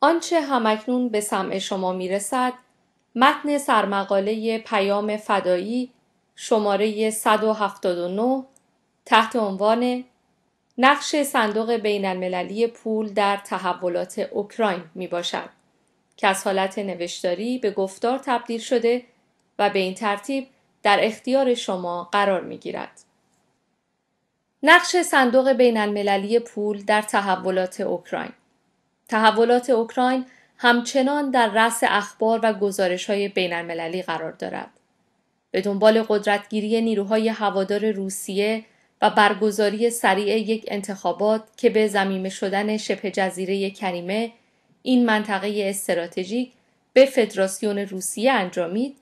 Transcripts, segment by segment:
آنچه همکنون به سمع شما میرسد متن سرمقاله پیام فدایی شماره 179 تحت عنوان نقش صندوق بین المللی پول در تحولات اوکراین می باشد که از حالت نوشتاری به گفتار تبدیل شده و به این ترتیب در اختیار شما قرار می گیرد. نقش صندوق بین المللی پول در تحولات اوکراین تحولات اوکراین همچنان در رأس اخبار و گزارش های بین المللی قرار دارد. به دنبال قدرتگیری نیروهای هوادار روسیه و برگزاری سریع یک انتخابات که به زمین شدن شبه جزیره کریمه این منطقه استراتژیک به فدراسیون روسیه انجامید،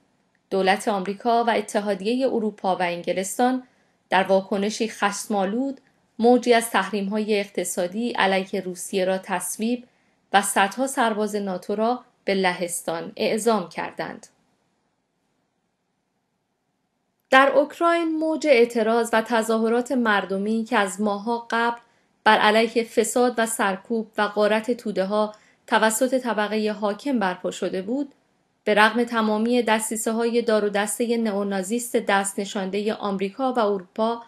دولت آمریکا و اتحادیه اروپا و انگلستان در واکنشی خشمالود موجی از تحریم‌های اقتصادی علیه روسیه را تصویب و صدها سرباز ناتو را به لهستان اعزام کردند. در اوکراین موج اعتراض و تظاهرات مردمی که از ماهها قبل بر علیه فساد و سرکوب و قارت توده ها توسط طبقه حاکم برپا شده بود به رغم تمامی دستیسه های دار و دسته نئونازیست دست نشانده آمریکا و اروپا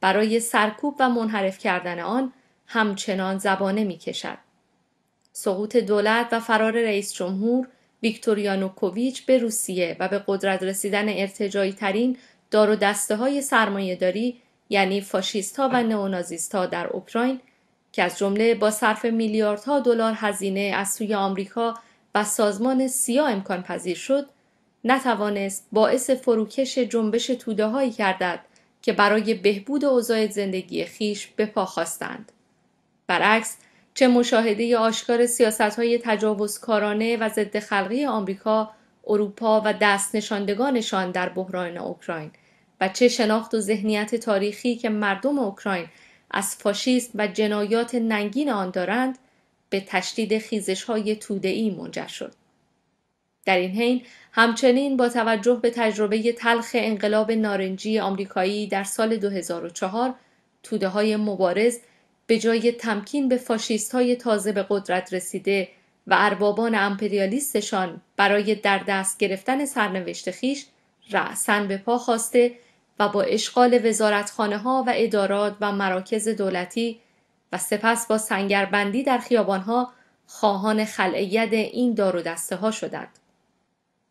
برای سرکوب و منحرف کردن آن همچنان زبانه می کشد. سقوط دولت و فرار رئیس جمهور کوویچ به روسیه و به قدرت رسیدن ارتجایی ترین دار و دسته های سرمایهداری یعنی فاشیست ها و نئونازیست ها در اوکراین که از جمله با صرف میلیاردها دلار هزینه از سوی آمریکا و سازمان سیا امکان پذیر شد نتوانست باعث فروکش جنبش توده هایی گردد که برای بهبود اوضاع زندگی خیش به پا خواستند برعکس چه مشاهده آشکار سیاست های تجاوزکارانه و ضد خلقی آمریکا، اروپا و دست نشاندگانشان در بحران اوکراین و چه شناخت و ذهنیت تاریخی که مردم اوکراین از فاشیسم و جنایات ننگین آن دارند به تشدید خیزش های منجر شد. در این حین همچنین با توجه به تجربه تلخ انقلاب نارنجی آمریکایی در سال 2004 توده های مبارز به جای تمکین به فاشیست های تازه به قدرت رسیده و اربابان امپریالیستشان برای در دست گرفتن سرنوشت خیش رأسن به پا خواسته و با اشغال وزارتخانه ها و ادارات و مراکز دولتی و سپس با سنگربندی در ها خواهان خلعید این دار و دسته ها شدند.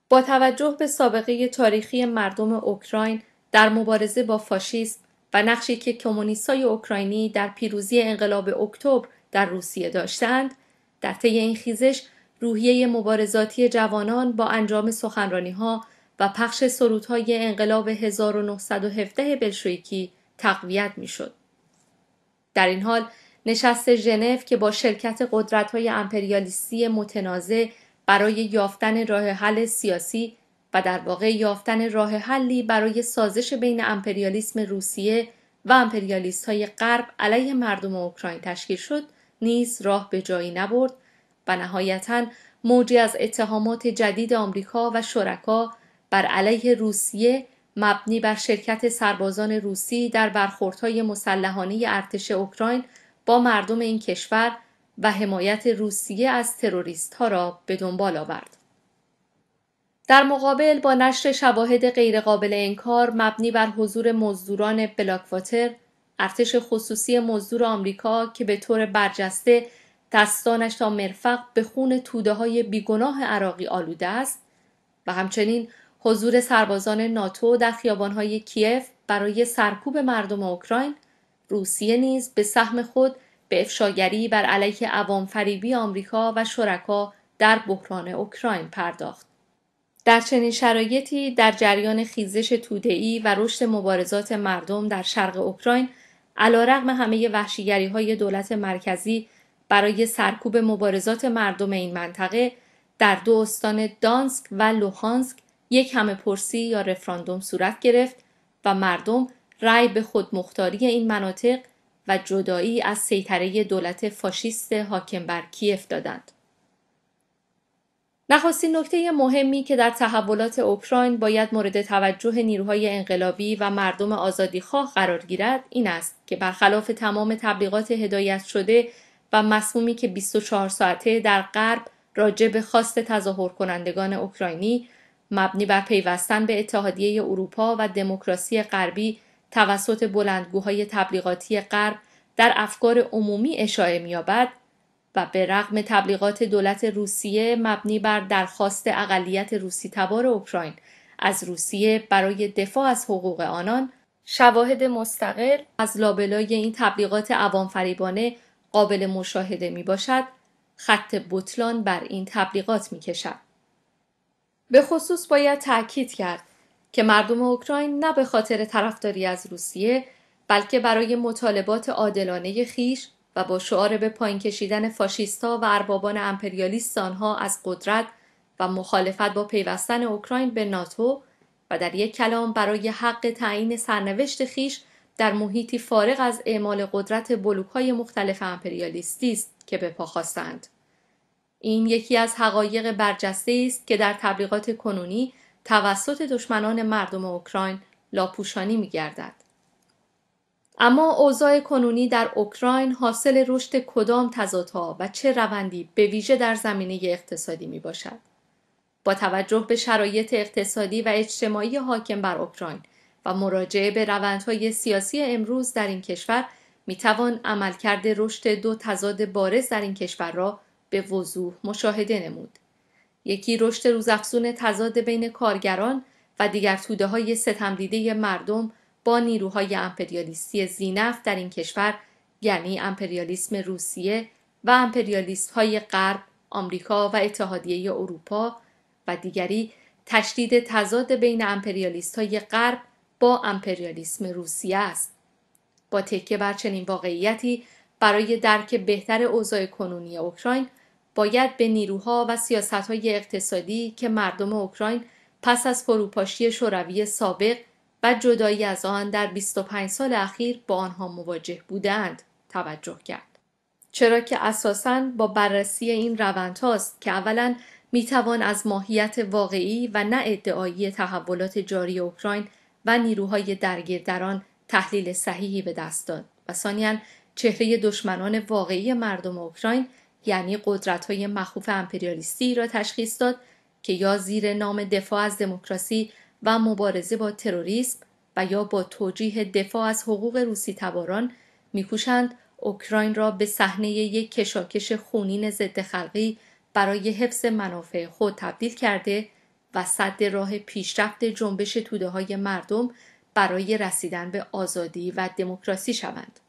با توجه به سابقه تاریخی مردم اوکراین در مبارزه با فاشیسم و نقشی که کمونیستای اوکراینی در پیروزی انقلاب اکتبر در روسیه داشتند در طی این خیزش روحیه مبارزاتی جوانان با انجام سخنرانی ها و پخش سرودهای انقلاب 1917 بلشویکی تقویت میشد. در این حال نشست ژنو که با شرکت قدرت های امپریالیستی متنازع برای یافتن راه حل سیاسی و در واقع یافتن راه حلی برای سازش بین امپریالیسم روسیه و امپریالیست های غرب علیه مردم اوکراین تشکیل شد نیز راه به جایی نبرد و نهایتا موجی از اتهامات جدید آمریکا و شرکا بر علیه روسیه مبنی بر شرکت سربازان روسی در برخوردهای مسلحانه ارتش اوکراین با مردم این کشور و حمایت روسیه از تروریست ها را به دنبال آورد. در مقابل با نشر شواهد غیرقابل انکار مبنی بر حضور مزدوران بلاکواتر ارتش خصوصی مزدور آمریکا که به طور برجسته دستانش تا مرفق به خون توده های بیگناه عراقی آلوده است و همچنین حضور سربازان ناتو در خیابانهای کیف برای سرکوب مردم اوکراین روسیه نیز به سهم خود به افشاگری بر علیه عوام فریبی آمریکا و شرکا در بحران اوکراین پرداخت در چنین شرایطی در جریان خیزش تودهای و رشد مبارزات مردم در شرق اوکراین علیرغم همه وحشیگری های دولت مرکزی برای سرکوب مبارزات مردم این منطقه در دو استان دانسک و لوهانسک یک همه پرسی یا رفراندوم صورت گرفت و مردم رأی به خودمختاری این مناطق و جدایی از سیطره دولت فاشیست حاکم بر کیف دادند. نخستین نکته مهمی که در تحولات اوکراین باید مورد توجه نیروهای انقلابی و مردم آزادیخواه قرار گیرد این است که برخلاف تمام تبلیغات هدایت شده و مسمومی که 24 ساعته در غرب راجع به خواست تظاهر کنندگان اوکراینی مبنی بر پیوستن به اتحادیه اروپا و دموکراسی غربی توسط بلندگوهای تبلیغاتی غرب در افکار عمومی اشاعه می‌یابد و به رغم تبلیغات دولت روسیه مبنی بر درخواست اقلیت روسی تبار اوکراین از روسیه برای دفاع از حقوق آنان شواهد مستقل از لابلای این تبلیغات عوام فریبانه قابل مشاهده می باشد خط بطلان بر این تبلیغات می کشد. به خصوص باید تأکید کرد که مردم اوکراین نه به خاطر طرفداری از روسیه بلکه برای مطالبات عادلانه خیش و با شعار به پایین کشیدن فاشیستا و اربابان امپریالیست آنها از قدرت و مخالفت با پیوستن اوکراین به ناتو و در یک کلام برای حق تعیین سرنوشت خیش در محیطی فارغ از اعمال قدرت های مختلف امپریالیستی است که به پا خواستند. این یکی از حقایق برجسته است که در تبلیغات کنونی توسط دشمنان مردم اوکراین لاپوشانی می اما اوضاع کنونی در اوکراین حاصل رشد کدام تضادها و چه روندی به ویژه در زمینه اقتصادی می باشد؟ با توجه به شرایط اقتصادی و اجتماعی حاکم بر اوکراین و مراجعه به روندهای سیاسی امروز در این کشور می توان عملکرد رشد دو تضاد بارز در این کشور را به وضوح مشاهده نمود. یکی رشد روزافزون تضاد بین کارگران و دیگر توده های ستمدیده مردم با نیروهای امپریالیستی زینف در این کشور یعنی امپریالیسم روسیه و امپریالیست های غرب آمریکا و اتحادیه اروپا و دیگری تشدید تضاد بین امپریالیست های غرب با امپریالیسم روسیه است با تکیه بر چنین واقعیتی برای درک بهتر اوضاع کنونی اوکراین باید به نیروها و سیاست های اقتصادی که مردم اوکراین پس از فروپاشی شوروی سابق و جدایی از آن در 25 سال اخیر با آنها مواجه بودند توجه کرد. چرا که اساساً با بررسی این هاست که اولا میتوان از ماهیت واقعی و نه ادعایی تحولات جاری اوکراین و نیروهای درگیر در آن تحلیل صحیحی به دست داد و ثانیا چهره دشمنان واقعی مردم اوکراین یعنی قدرت های مخوف امپریالیستی را تشخیص داد که یا زیر نام دفاع از دموکراسی و مبارزه با تروریسم و یا با توجیه دفاع از حقوق روسی تباران میکوشند اوکراین را به صحنه یک کشاکش خونین ضد خلقی برای حفظ منافع خود تبدیل کرده و صد راه پیشرفت جنبش توده های مردم برای رسیدن به آزادی و دموکراسی شوند.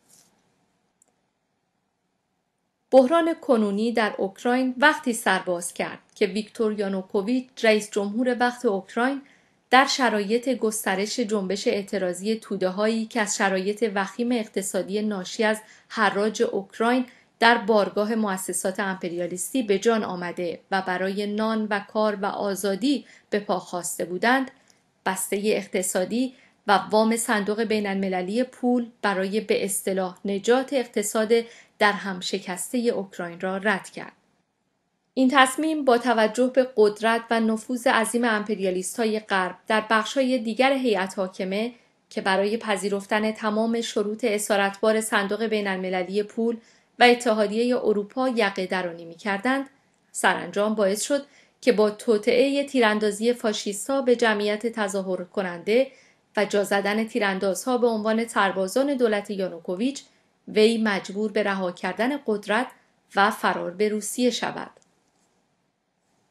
بحران کنونی در اوکراین وقتی سرباز کرد که ویکتور یانوکوویچ رئیس جمهور وقت اوکراین در شرایط گسترش جنبش اعتراضی توده هایی که از شرایط وخیم اقتصادی ناشی از حراج اوکراین در بارگاه مؤسسات امپریالیستی به جان آمده و برای نان و کار و آزادی به پا خواسته بودند بسته اقتصادی و وام صندوق بین المللی پول برای به اصطلاح نجات اقتصاد در هم شکسته اوکراین را رد کرد این تصمیم با توجه به قدرت و نفوذ عظیم امپریالیست های غرب در بخش های دیگر هیئت حاکمه که برای پذیرفتن تمام شروط اسارتبار صندوق بین المللی پول و اتحادیه اروپا یقه درانی می کردند، سرانجام باعث شد که با توطعه تیراندازی فاشیستا به جمعیت تظاهر کننده و جا زدن تیراندازها به عنوان سربازان دولت یانوکوویچ وی مجبور به رها کردن قدرت و فرار به روسیه شود.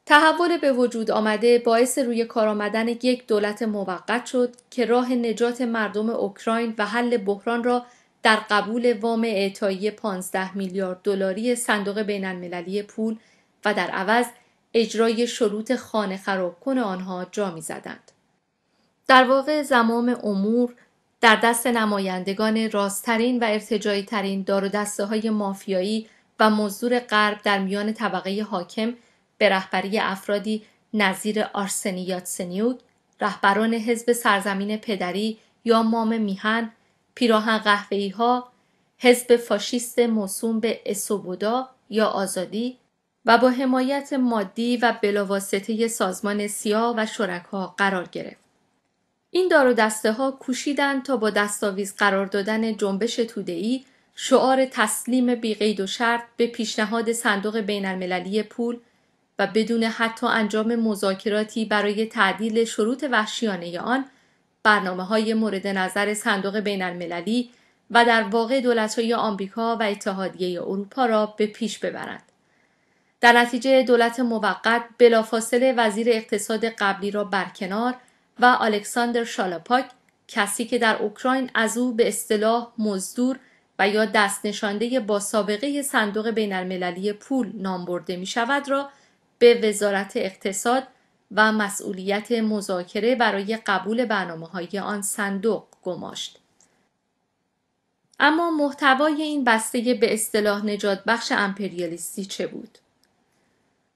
تحول به وجود آمده باعث روی کار آمدن یک دولت موقت شد که راه نجات مردم اوکراین و حل بحران را در قبول وام اعطایی 15 میلیارد دلاری صندوق بین المللی پول و در عوض اجرای شروط خانه خراب کن آنها جا می زدند. در واقع زمام امور در دست نمایندگان راستترین و ارتجایی ترین دار دسته های مافیایی و مزدور غرب در میان طبقه حاکم به رهبری افرادی نظیر آرسنی سنیود، رهبران حزب سرزمین پدری یا مام میهن پیراهن قهوه‌ای ها حزب فاشیست موسوم به اسوبودا یا آزادی و با حمایت مادی و بلاواسطه سازمان سیا و شرکا قرار گرفت. این دار و دسته ها کوشیدند تا با دستاویز قرار دادن جنبش تودهی شعار تسلیم بیقید و شرط به پیشنهاد صندوق بین المللی پول و بدون حتی انجام مذاکراتی برای تعدیل شروط وحشیانه آن برنامه های مورد نظر صندوق بین المللی و در واقع دولت های آمریکا و اتحادیه اروپا را به پیش ببرند. در نتیجه دولت موقت بلافاصله وزیر اقتصاد قبلی را برکنار و الکساندر شالاپاک کسی که در اوکراین از او به اصطلاح مزدور و یا دست نشانده با سابقه صندوق بین المللی پول نام برده می شود را به وزارت اقتصاد و مسئولیت مذاکره برای قبول برنامه های آن صندوق گماشت. اما محتوای این بسته به اصطلاح نجات بخش امپریالیستی چه بود؟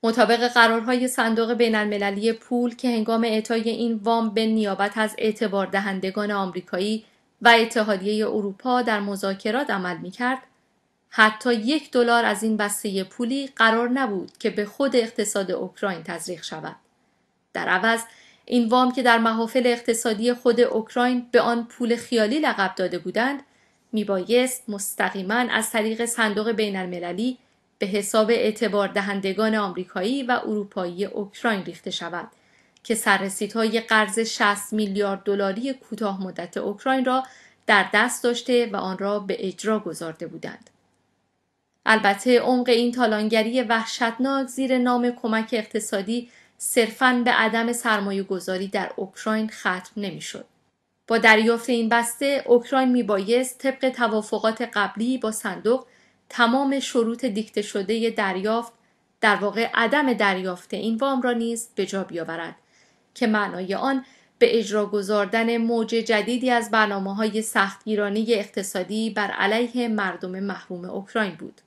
مطابق قرارهای صندوق بین المللی پول که هنگام اعطای این وام به نیابت از اعتبار دهندگان آمریکایی و اتحادیه اروپا در مذاکرات عمل می کرد، حتی یک دلار از این بسته پولی قرار نبود که به خود اقتصاد اوکراین تزریق شود. در عوض این وام که در محافل اقتصادی خود اوکراین به آن پول خیالی لقب داده بودند میبایست مستقیما از طریق صندوق بین المللی به حساب اعتبار دهندگان آمریکایی و اروپایی اوکراین ریخته شود که سررسیدهای قرض 60 میلیارد دلاری کوتاه مدت اوکراین را در دست داشته و آن را به اجرا گذارده بودند. البته عمق این تالانگری وحشتناک زیر نام کمک اقتصادی صرفاً به عدم سرمایه گذاری در اوکراین ختم نمیشد. با دریافت این بسته اوکراین می بایست طبق توافقات قبلی با صندوق تمام شروط دیکته شده دریافت در واقع عدم دریافت این وام را نیز به جا بیاورد که معنای آن به اجرا گذاردن موج جدیدی از برنامه های ایرانی اقتصادی بر علیه مردم محروم اوکراین بود.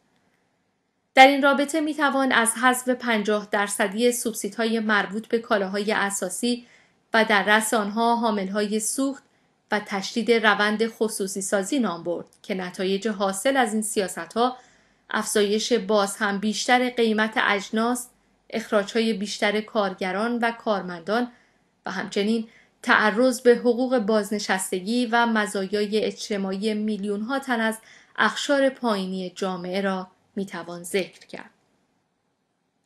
در این رابطه می توان از حذف 50 درصدی های مربوط به کالاهای اساسی و در رأس آنها های سوخت و تشدید روند خصوصی سازی نام برد که نتایج حاصل از این سیاست ها افزایش باز هم بیشتر قیمت اجناس، اخراج های بیشتر کارگران و کارمندان و همچنین تعرض به حقوق بازنشستگی و مزایای اجتماعی میلیون ها تن از اخشار پایینی جامعه را میتوان ذکر کرد.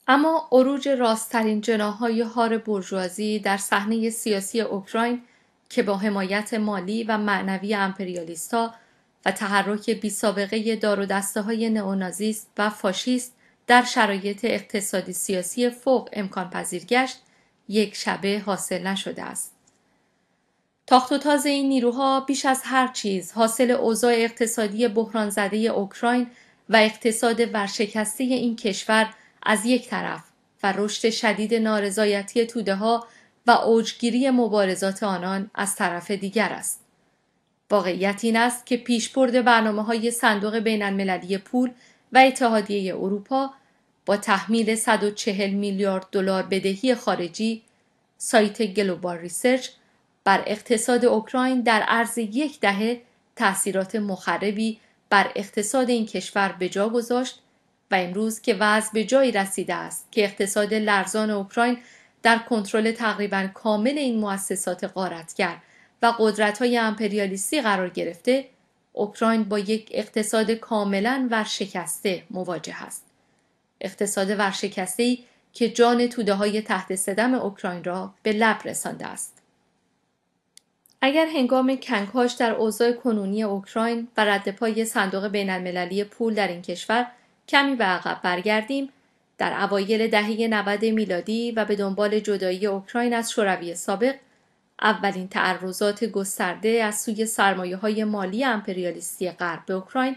اما عروج راستترین جناهای هار برجوازی در صحنه سیاسی اوکراین که با حمایت مالی و معنوی امپریالیستا و تحرک بیسابقه دار و دسته های نئونازیست و فاشیست در شرایط اقتصادی سیاسی فوق امکان پذیر گشت یک شبه حاصل نشده است. تاخت و تاز این نیروها بیش از هر چیز حاصل اوضاع اقتصادی بحران زده اوکراین و اقتصاد ورشکسته این کشور از یک طرف و رشد شدید نارضایتی توده ها و اوجگیری مبارزات آنان از طرف دیگر است. واقعیت این است که پیشبرد برنامه های صندوق بین المللی پول و اتحادیه اروپا با تحمیل 140 میلیارد دلار بدهی خارجی سایت گلوبال ریسرچ بر اقتصاد اوکراین در عرض یک دهه تاثیرات مخربی بر اقتصاد این کشور به جا گذاشت و امروز که وضع به جایی رسیده است که اقتصاد لرزان اوکراین در کنترل تقریبا کامل این مؤسسات قارتگر و قدرت های امپریالیستی قرار گرفته اوکراین با یک اقتصاد کاملا ورشکسته مواجه است اقتصاد ورشکسته که جان توده های تحت صدم اوکراین را به لب رسانده است اگر هنگام کنکاش در اوضاع کنونی اوکراین و رد پای صندوق بین المللی پول در این کشور کمی به عقب برگردیم در اوایل دهه 90 میلادی و به دنبال جدایی اوکراین از شوروی سابق اولین تعرضات گسترده از سوی سرمایه های مالی امپریالیستی غرب به اوکراین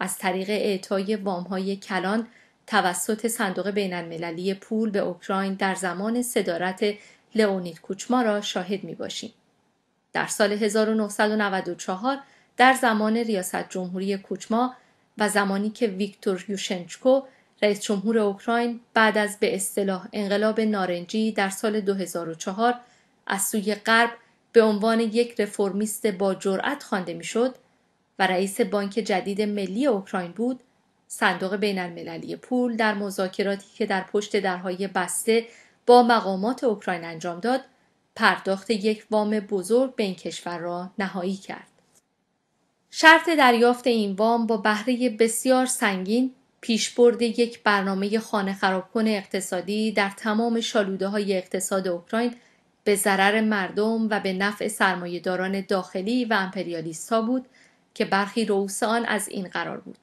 از طریق اعطای وام های کلان توسط صندوق بین المللی پول به اوکراین در زمان صدارت لئونید کوچما را شاهد می باشیم. در سال 1994 در زمان ریاست جمهوری کوچما و زمانی که ویکتور یوشنچکو رئیس جمهور اوکراین بعد از به اصطلاح انقلاب نارنجی در سال 2004 از سوی غرب به عنوان یک رفرمیست با جرأت خوانده میشد و رئیس بانک جدید ملی اوکراین بود صندوق بین المللی پول در مذاکراتی که در پشت درهای بسته با مقامات اوکراین انجام داد پرداخت یک وام بزرگ به این کشور را نهایی کرد. شرط دریافت این وام با بهره بسیار سنگین پیشبرد یک برنامه خانه خرابکن اقتصادی در تمام شالوده های اقتصاد اوکراین به ضرر مردم و به نفع داران داخلی و امپریالیست ها بود که برخی رؤوس آن از این قرار بود.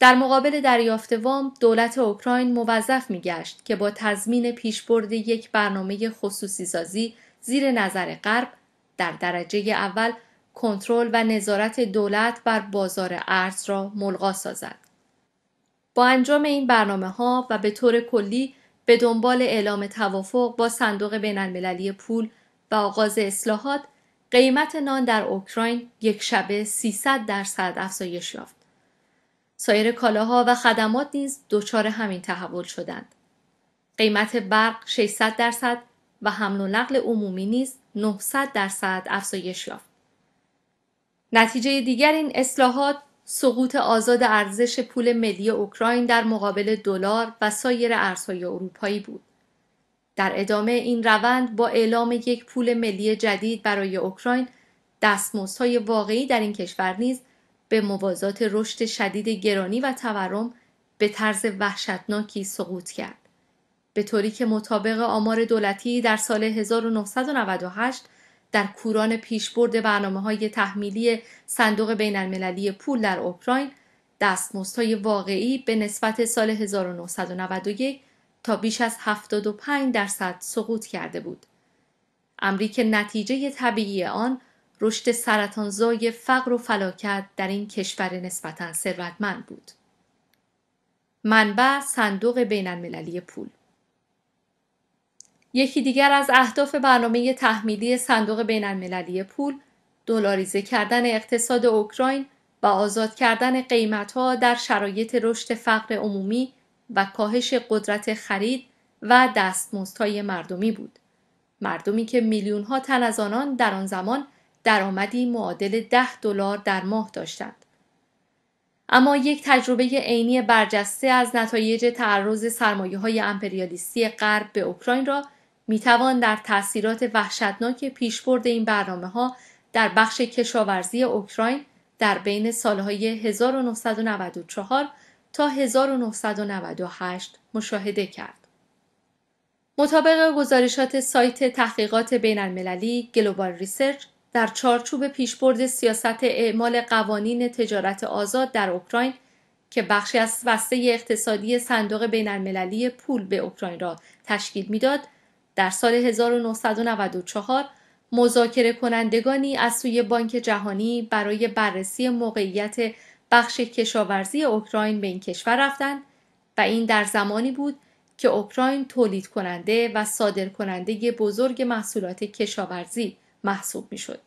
در مقابل دریافت وام دولت اوکراین موظف میگشت که با تضمین پیشبرد یک برنامه خصوصی سازی زیر نظر غرب در درجه اول کنترل و نظارت دولت بر بازار ارز را ملغا سازد. با انجام این برنامه ها و به طور کلی به دنبال اعلام توافق با صندوق بین المللی پول و آغاز اصلاحات قیمت نان در اوکراین یک شبه 300 درصد افزایش یافت. سایر کالاها و خدمات نیز دچار همین تحول شدند. قیمت برق 600 درصد و حمل و نقل عمومی نیز 900 درصد افزایش یافت. نتیجه دیگر این اصلاحات سقوط آزاد ارزش پول ملی اوکراین در مقابل دلار و سایر ارزهای اروپایی بود. در ادامه این روند با اعلام یک پول ملی جدید برای اوکراین دستمزدهای واقعی در این کشور نیز به موازات رشد شدید گرانی و تورم به طرز وحشتناکی سقوط کرد. به طوری که مطابق آمار دولتی در سال 1998 در کوران پیشبرد برنامه های تحمیلی صندوق بین المللی پول در اوکراین دستمزدهای واقعی به نسبت سال 1991 تا بیش از 75 درصد سقوط کرده بود. امریک نتیجه طبیعی آن رشد سرطانزای فقر و فلاکت در این کشور نسبتا ثروتمند بود. منبع صندوق بین المللی پول یکی دیگر از اهداف برنامه تحمیلی صندوق بین المللی پول دلاریزه کردن اقتصاد اوکراین و آزاد کردن قیمتها در شرایط رشد فقر عمومی و کاهش قدرت خرید و دستمزدهای مردمی بود. مردمی که میلیونها تن از آنان در آن زمان درآمدی معادل 10 دلار در ماه داشتند. اما یک تجربه عینی برجسته از نتایج تعرض سرمایه های امپریالیستی غرب به اوکراین را میتوان در تاثیرات وحشتناک پیشبرد این برنامه ها در بخش کشاورزی اوکراین در بین سالهای 1994 تا 1998 مشاهده کرد. مطابق گزارشات سایت تحقیقات بین المللی گلوبال ریسرچ در چارچوب پیشبرد سیاست اعمال قوانین تجارت آزاد در اوکراین که بخشی از وسته اقتصادی صندوق بین المللی پول به اوکراین را تشکیل میداد در سال 1994 مذاکره کنندگانی از سوی بانک جهانی برای بررسی موقعیت بخش کشاورزی اوکراین به این کشور رفتند و این در زمانی بود که اوکراین تولید کننده و صادر کننده بزرگ محصولات کشاورزی محسوب شد.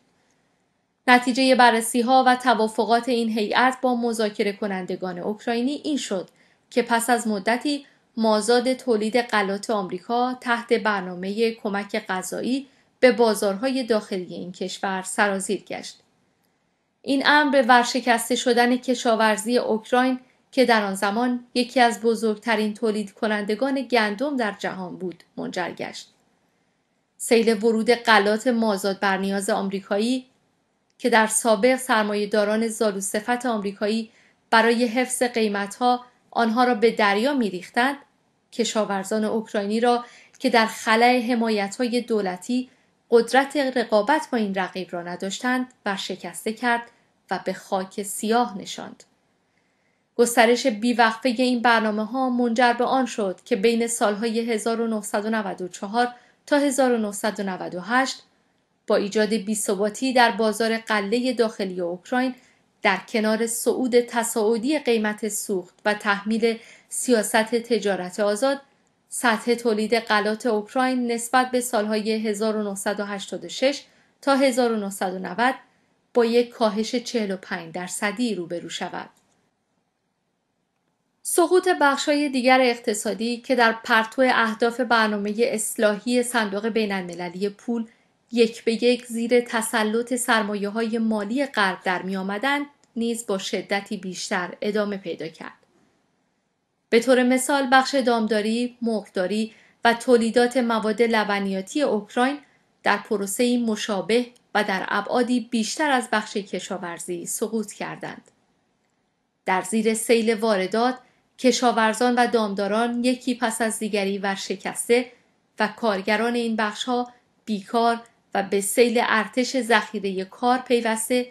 نتیجه بررسی ها و توافقات این هیئت با مذاکره کنندگان اوکراینی این شد که پس از مدتی مازاد تولید غلات آمریکا تحت برنامه کمک غذایی به بازارهای داخلی این کشور سرازیر گشت. این امر به ورشکسته شدن کشاورزی اوکراین که در آن زمان یکی از بزرگترین تولید کنندگان گندم در جهان بود منجر گشت. سیل ورود قلات مازاد بر نیاز آمریکایی که در سابق داران زالو صفت آمریکایی برای حفظ قیمتها آنها را به دریا میریختند کشاورزان اوکراینی را که در خلع حمایتهای دولتی قدرت رقابت با این رقیب را نداشتند شکسته کرد و به خاک سیاه نشاند گسترش بیوقفه این برنامه ها منجر به آن شد که بین سالهای 1994 تا 1998 با ایجاد بیثباتی در بازار قله داخلی اوکراین در کنار صعود تصاعدی قیمت سوخت و تحمیل سیاست تجارت آزاد سطح تولید غلات اوکراین نسبت به سالهای 1986 تا 1990 با یک کاهش 45 درصدی روبرو شود. سقوط های دیگر اقتصادی که در پرتو اهداف برنامه اصلاحی صندوق بین المللی پول یک به یک زیر تسلط سرمایه های مالی غرب در می نیز با شدتی بیشتر ادامه پیدا کرد. به طور مثال بخش دامداری، مقداری و تولیدات مواد لبنیاتی اوکراین در پروسه مشابه و در ابعادی بیشتر از بخش کشاورزی سقوط کردند. در زیر سیل واردات کشاورزان و دامداران یکی پس از دیگری ورشکسته و کارگران این ها بیکار و به سیل ارتش ذخیره کار پیوسته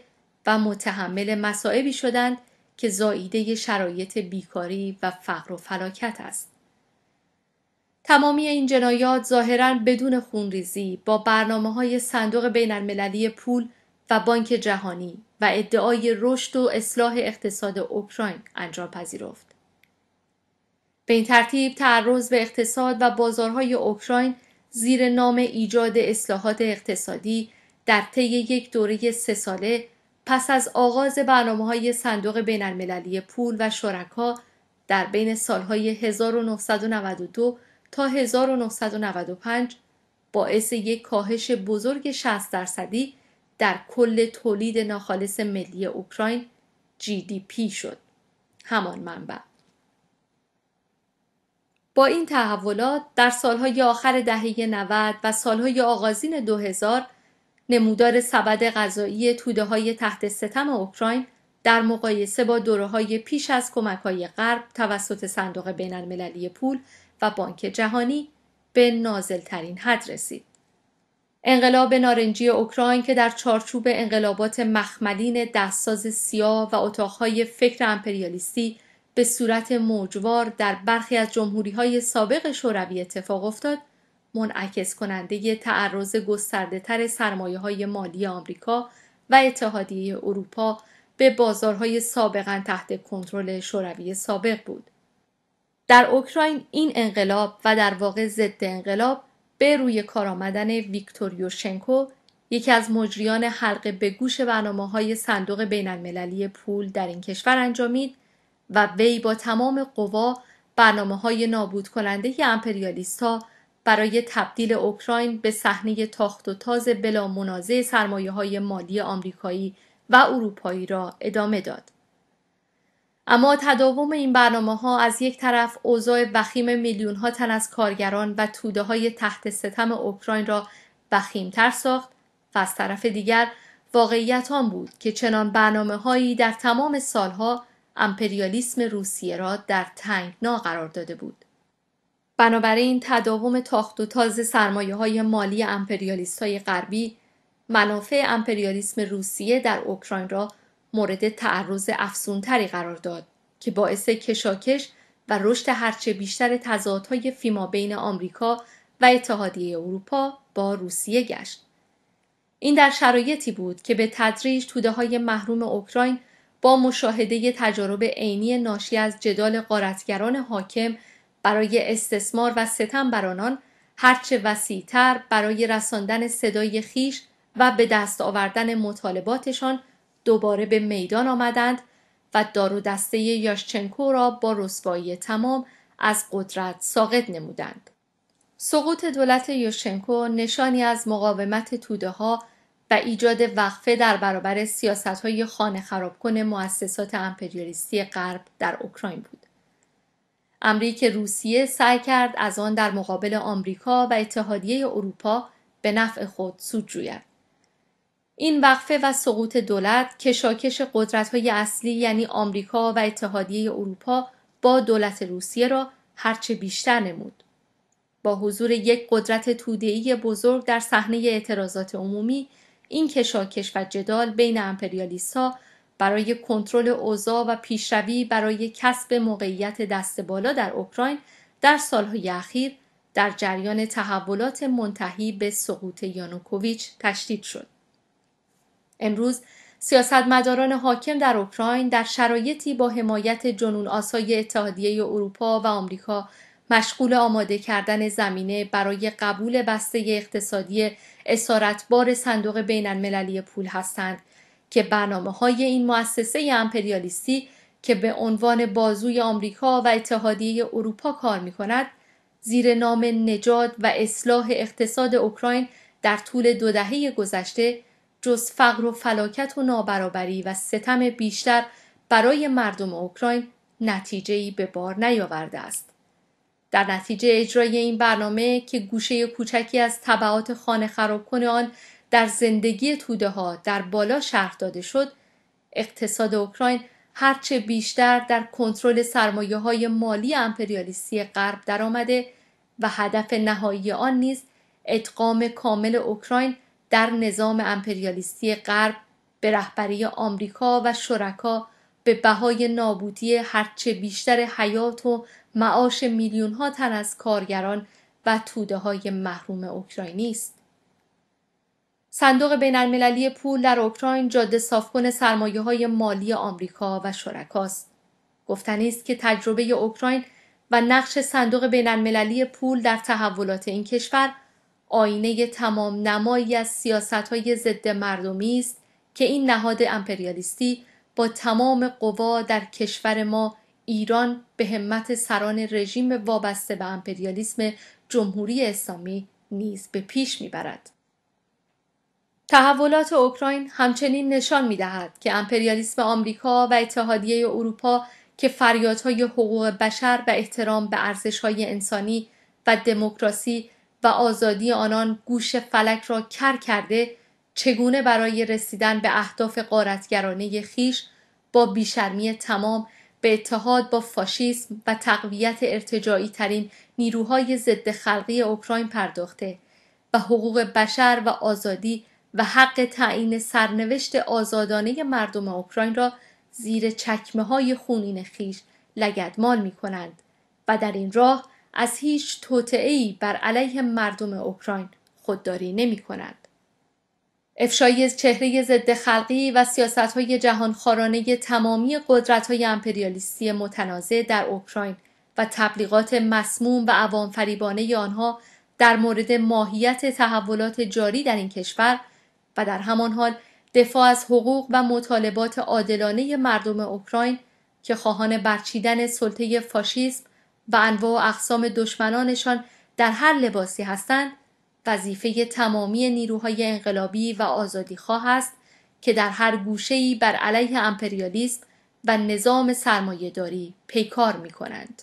و متحمل مسائبی شدند که زاییده شرایط بیکاری و فقر و فلاکت است. تمامی این جنایات ظاهرا بدون خونریزی با برنامه های صندوق بین المللی پول و بانک جهانی و ادعای رشد و اصلاح اقتصاد اوکراین انجام پذیرفت. به این ترتیب تعرض به اقتصاد و بازارهای اوکراین زیر نام ایجاد اصلاحات اقتصادی در طی یک دوره سه ساله پس از آغاز برنامه های صندوق بین المللی پول و شرکا در بین سالهای 1992 تا 1995 باعث یک کاهش بزرگ 60 درصدی در کل تولید ناخالص ملی اوکراین GDP شد. همان منبع با این تحولات در سالهای آخر دهه 90 و سالهای آغازین 2000 نمودار سبد غذایی توده های تحت ستم اوکراین در مقایسه با دوره های پیش از کمک های غرب توسط صندوق بین المللی پول و بانک جهانی به ترین حد رسید. انقلاب نارنجی اوکراین که در چارچوب انقلابات مخملین دستاز سیاه و اتاقهای فکر امپریالیستی به صورت موجوار در برخی از جمهوری های سابق شوروی اتفاق افتاد منعکس کننده تعرض گسترده تر سرمایه های مالی آمریکا و اتحادیه اروپا به بازارهای سابقا تحت کنترل شوروی سابق بود. در اوکراین این انقلاب و در واقع ضد انقلاب به روی کار آمدن شنکو یکی از مجریان حلقه به گوش برنامه های صندوق بین المللی پول در این کشور انجامید و وی با تمام قوا برنامه های نابود کننده امپریالیست ها برای تبدیل اوکراین به صحنه تاخت و تاز بلا منازع سرمایه های مالی آمریکایی و اروپایی را ادامه داد. اما تداوم این برنامه ها از یک طرف اوضاع وخیم میلیون ها تن از کارگران و توده های تحت ستم اوکراین را تر ساخت و از طرف دیگر واقعیت آن بود که چنان برنامه هایی در تمام سالها امپریالیسم روسیه را در تنگنا قرار داده بود. بنابراین تداوم تاخت و تاز سرمایه های مالی امپریالیست های غربی منافع امپریالیسم روسیه در اوکراین را مورد تعرض افزونتری قرار داد که باعث کشاکش و رشد هرچه بیشتر تضادهای فیما بین آمریکا و اتحادیه اروپا با روسیه گشت. این در شرایطی بود که به تدریج توده های محروم اوکراین با مشاهده تجارب عینی ناشی از جدال قارتگران حاکم برای استثمار و ستم بر آنان هرچه وسیعتر برای رساندن صدای خیش و به دست آوردن مطالباتشان دوباره به میدان آمدند و دارو دسته یاشچنکو را با رسوایی تمام از قدرت ساقط نمودند. سقوط دولت یوشنکو نشانی از مقاومت توده ها و ایجاد وقفه در برابر سیاست های خانه خرابکن مؤسسات امپریالیستی غرب در اوکراین بود. امریک روسیه سعی کرد از آن در مقابل آمریکا و اتحادیه اروپا به نفع خود سود جوید. این وقفه و سقوط دولت کشاکش قدرت های اصلی یعنی آمریکا و اتحادیه اروپا با دولت روسیه را هرچه بیشتر نمود. با حضور یک قدرت تودهی بزرگ در صحنه اعتراضات عمومی این کشاکش و جدال بین امپریالیست ها برای کنترل اوضاع و پیشروی برای کسب موقعیت دست بالا در اوکراین در سالهای اخیر در جریان تحولات منتهی به سقوط یانوکوویچ تشدید شد. امروز سیاستمداران حاکم در اوکراین در شرایطی با حمایت جنون آسای اتحادیه اروپا و آمریکا مشغول آماده کردن زمینه برای قبول بسته اقتصادی اسارتبار صندوق بین المللی پول هستند که برنامه های این مؤسسه امپریالیستی که به عنوان بازوی آمریکا و اتحادیه اروپا کار می کند زیر نام نجات و اصلاح اقتصاد اوکراین در طول دو دهه گذشته جز فقر و فلاکت و نابرابری و ستم بیشتر برای مردم اوکراین نتیجه‌ای به بار نیاورده است. در نتیجه اجرای این برنامه که گوشه کوچکی از طبعات خانه خراب کنه آن در زندگی توده ها در بالا شرح داده شد اقتصاد اوکراین هرچه بیشتر در کنترل سرمایه های مالی امپریالیستی غرب درآمده و هدف نهایی آن نیز ادغام کامل اوکراین در نظام امپریالیستی غرب به رهبری آمریکا و شرکا به بهای نابودی هرچه بیشتر حیات و معاش میلیون ها تن از کارگران و توده های محروم اوکراینی است. صندوق بین المللی پول در اوکراین جاده صافکن سرمایه های مالی آمریکا و شرکاست. گفتنی است که تجربه اوکراین و نقش صندوق بین المللی پول در تحولات این کشور آینه تمام نمایی از سیاست های ضد مردمی است که این نهاد امپریالیستی با تمام قوا در کشور ما ایران به همت سران رژیم وابسته به امپریالیسم جمهوری اسلامی نیز به پیش میبرد تحولات اوکراین همچنین نشان میدهد که امپریالیسم آمریکا و اتحادیه اروپا که فریادهای حقوق بشر و احترام به ارزشهای انسانی و دموکراسی و آزادی آنان گوش فلک را کر کرده چگونه برای رسیدن به اهداف قارتگرانه خیش با بیشرمی تمام به اتحاد با فاشیسم و تقویت ارتجاعی ترین نیروهای ضد خلقی اوکراین پرداخته و حقوق بشر و آزادی و حق تعیین سرنوشت آزادانه مردم اوکراین را زیر چکمه های خونین خیش لگدمال می کنند و در این راه از هیچ توطعه‌ای بر علیه مردم اوکراین خودداری نمی کنند. افشای چهره ضد خلقی و سیاست های جهانخوارانه تمامی قدرت های امپریالیستی متنازع در اوکراین و تبلیغات مسموم و عوام فریبانه آنها در مورد ماهیت تحولات جاری در این کشور و در همان حال دفاع از حقوق و مطالبات عادلانه مردم اوکراین که خواهان برچیدن سلطه فاشیسم و انواع و اقسام دشمنانشان در هر لباسی هستند وظیفه تمامی نیروهای انقلابی و آزادیخواه است که در هر گوشهی بر علیه امپریالیسم و نظام داری پیکار می کنند.